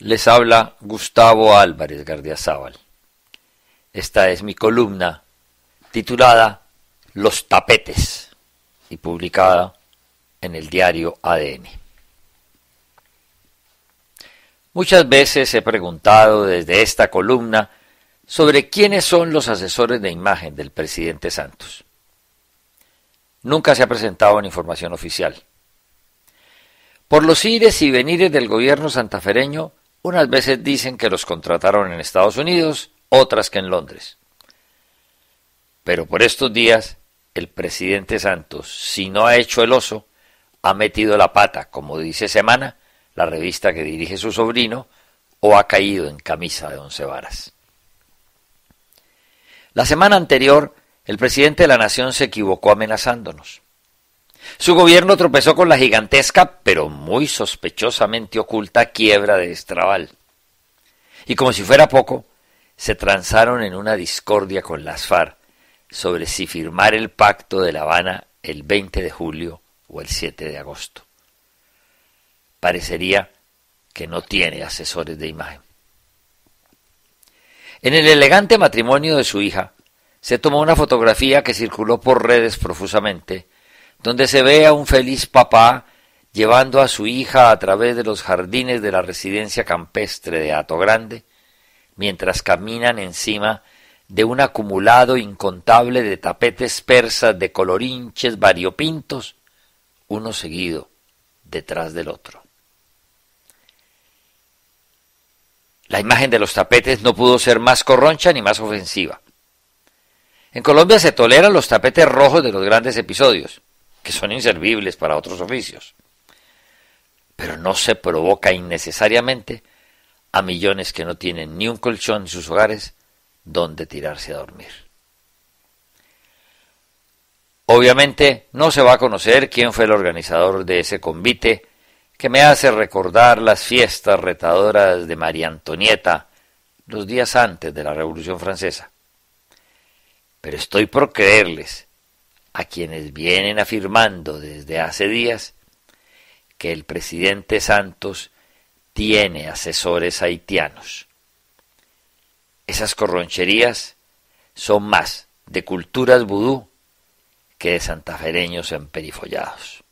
Les habla Gustavo Álvarez Gardiazabal. Esta es mi columna titulada Los tapetes y publicada en el diario ADN. Muchas veces he preguntado desde esta columna sobre quiénes son los asesores de imagen del presidente Santos. Nunca se ha presentado información oficial. Por los ires y venires del gobierno santafereño algunas veces dicen que los contrataron en Estados Unidos, otras que en Londres. Pero por estos días, el presidente Santos, si no ha hecho el oso, ha metido la pata, como dice Semana, la revista que dirige su sobrino, o ha caído en camisa de once varas. La semana anterior, el presidente de la Nación se equivocó amenazándonos. Su gobierno tropezó con la gigantesca, pero muy sospechosamente oculta quiebra de Estrabal. Y como si fuera poco, se transaron en una discordia con las FARC sobre si firmar el pacto de La Habana el 20 de julio o el 7 de agosto. Parecería que no tiene asesores de imagen. En el elegante matrimonio de su hija, se tomó una fotografía que circuló por redes profusamente donde se ve a un feliz papá llevando a su hija a través de los jardines de la residencia campestre de Hato Grande, mientras caminan encima de un acumulado incontable de tapetes persas de colorinches variopintos, uno seguido detrás del otro. La imagen de los tapetes no pudo ser más corroncha ni más ofensiva. En Colombia se toleran los tapetes rojos de los grandes episodios, que son inservibles para otros oficios. Pero no se provoca innecesariamente a millones que no tienen ni un colchón en sus hogares donde tirarse a dormir. Obviamente no se va a conocer quién fue el organizador de ese convite que me hace recordar las fiestas retadoras de María Antonieta los días antes de la Revolución Francesa. Pero estoy por creerles a quienes vienen afirmando desde hace días que el presidente Santos tiene asesores haitianos. Esas corroncherías son más de culturas vudú que de santafereños emperifollados.